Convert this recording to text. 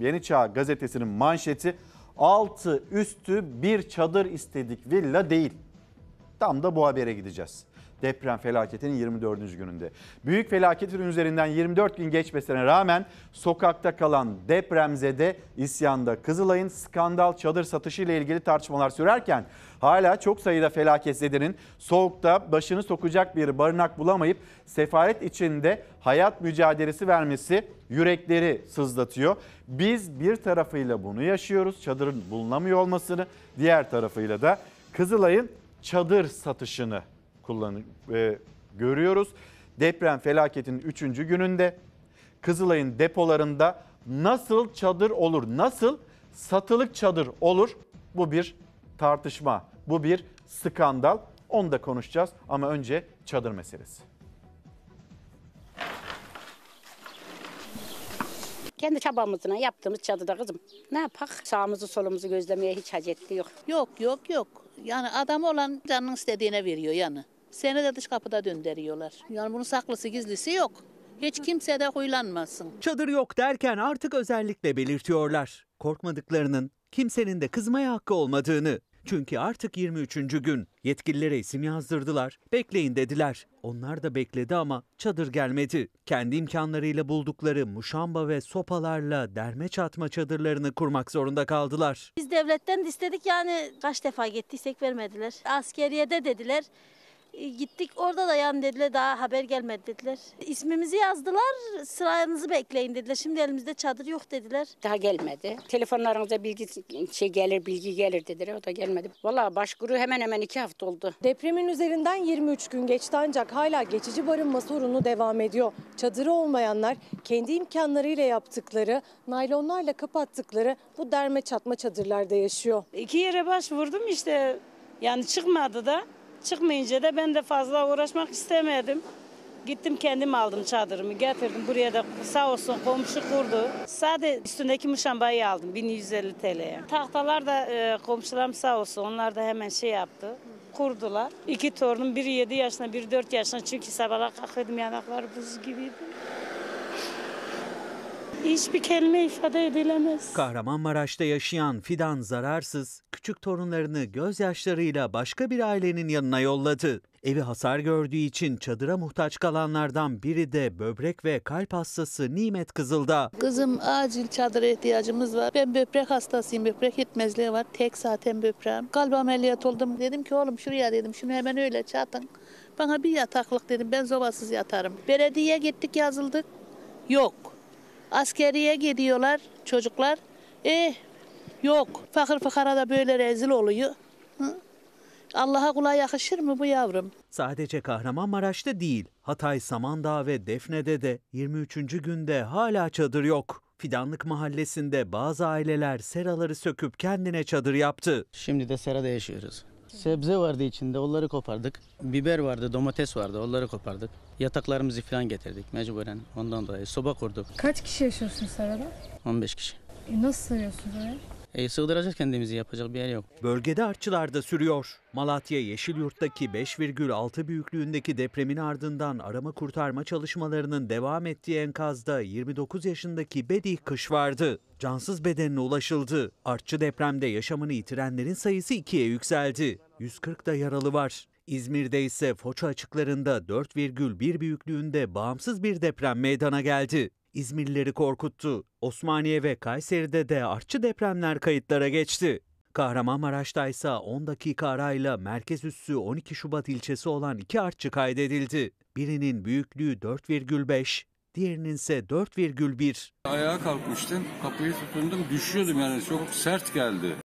Yeni Çağ gazetesinin manşeti altı üstü bir çadır istedik villa değil. Tam da bu habere gideceğiz deprem felaketinin 24. gününde. Büyük felaketin üzerinden 24 gün geçmesine rağmen sokakta kalan depremzede isyanda Kızılay'ın skandal çadır satışı ile ilgili tartışmalar sürerken hala çok sayıda felaketzedenin soğukta başını sokacak bir barınak bulamayıp sefaret içinde hayat mücadelesi vermesi yürekleri sızlatıyor. Biz bir tarafıyla bunu yaşıyoruz çadırın bulunamıyor olmasını diğer tarafıyla da Kızılay'ın çadır satışını kullanı, e, görüyoruz. Deprem felaketinin 3. gününde Kızılay'ın depolarında nasıl çadır olur, nasıl satılık çadır olur bu bir tartışma, bu bir skandal. Onu da konuşacağız ama önce çadır meselesi. Kendi çabamızla yaptığımız çadıda kızım. Ne yapak? Sağımızı solumuzu gözlemeye hiç hacetli yok. Yok yok yok. Yani adam olan canının istediğine veriyor yani. Seni de dış kapıda döndürüyorlar. Yani bunun saklısı gizlisi yok. Hiç kimse de huylanmasın. Çadır yok derken artık özellikle belirtiyorlar. Korkmadıklarının kimsenin de kızmaya hakkı olmadığını. Çünkü artık 23. gün yetkililere isim yazdırdılar. Bekleyin dediler. Onlar da bekledi ama çadır gelmedi. Kendi imkanlarıyla buldukları muşamba ve sopalarla derme çatma çadırlarını kurmak zorunda kaldılar. Biz devletten istedik yani kaç defa gittiysek vermediler. Askeriye de dediler. E, gittik orada da yan dediler daha haber gelmedi dediler. İsmimizi yazdılar sıranızı bekleyin dediler. Şimdi elimizde çadır yok dediler. Daha gelmedi. Telefonlarınıza bilgi şey gelir bilgi gelir dediler o da gelmedi. Valla başvuru hemen hemen iki hafta oldu. Depremin üzerinden 23 gün geçti ancak hala geçici barınma sorunu devam ediyor. Çadırı olmayanlar kendi imkanlarıyla yaptıkları, naylonlarla kapattıkları bu derme çatma çadırlarda yaşıyor. İki yere başvurdum işte yani çıkmadı da Çıkmayınca da ben de fazla uğraşmak istemedim. Gittim kendim aldım çadırımı getirdim buraya da sağ olsun komşu kurdu. Sade üstündeki muşambayı aldım 1150 TL'ye. Tahtalar da e, komşularım sağ olsun onlar da hemen şey yaptı kurdular. İki torunum biri 7 yaşında biri 4 yaşında çünkü sabahlar kalkıyordum yanakları buz gibiydi. Hiçbir kelime ifade edilemez. Kahramanmaraş'ta yaşayan Fidan zararsız, küçük torunlarını gözyaşlarıyla başka bir ailenin yanına yolladı. Evi hasar gördüğü için çadıra muhtaç kalanlardan biri de böbrek ve kalp hastası Nimet Kızıl'da. Kızım acil çadıra ihtiyacımız var. Ben böbrek hastasıyım. Böbrek yetmezliği var. Tek zaten böbreğim. Kalp ameliyat oldum. Dedim ki oğlum şuraya dedim. Şunu hemen öyle çatın. Bana bir yataklık dedim. Ben zobasız yatarım. Belediye gittik yazıldık. Yok. Askeriye gidiyorlar çocuklar. Eh yok. Fakir fıkara da böyle rezil oluyor. Allah'a kula yakışır mı bu yavrum? Sadece Kahramanmaraş'ta değil, Hatay, Samandağ ve Defne'de de 23. günde hala çadır yok. Fidanlık mahallesinde bazı aileler seraları söküp kendine çadır yaptı. Şimdi de serada yaşıyoruz. Sebze vardı içinde onları kopardık. Biber vardı, domates vardı onları kopardık. Yataklarımızı falan getirdik mecburen ondan dolayı. Soba kurduk. Kaç kişi yaşıyorsunuz sarada? 15 kişi. E nasıl sığıyorsunuz oraya? E, sığdıracağız kendimizi yapacak bir yer yok. Bölgede artçılar da sürüyor. Malatya Yeşilyurt'taki 5,6 büyüklüğündeki depremin ardından arama kurtarma çalışmalarının devam ettiği enkazda 29 yaşındaki Bedi Kış vardı. Cansız bedenine ulaşıldı. Artçı depremde yaşamını yitirenlerin sayısı ikiye yükseldi. 140 da yaralı var. İzmir'de ise Foça açıklarında 4,1 büyüklüğünde bağımsız bir deprem meydana geldi. İzmirlileri korkuttu. Osmaniye ve Kayseri'de de artçı depremler kayıtlara geçti. Kahramanmaraş'ta ise 10 dakika arayla merkez üssü 12 Şubat ilçesi olan iki artçı kaydedildi. Birinin büyüklüğü 4,5, diğerinin ise 4,1. Ayağa kalkmıştım, kapıyı tutundum, düşüyordum yani çok sert geldi.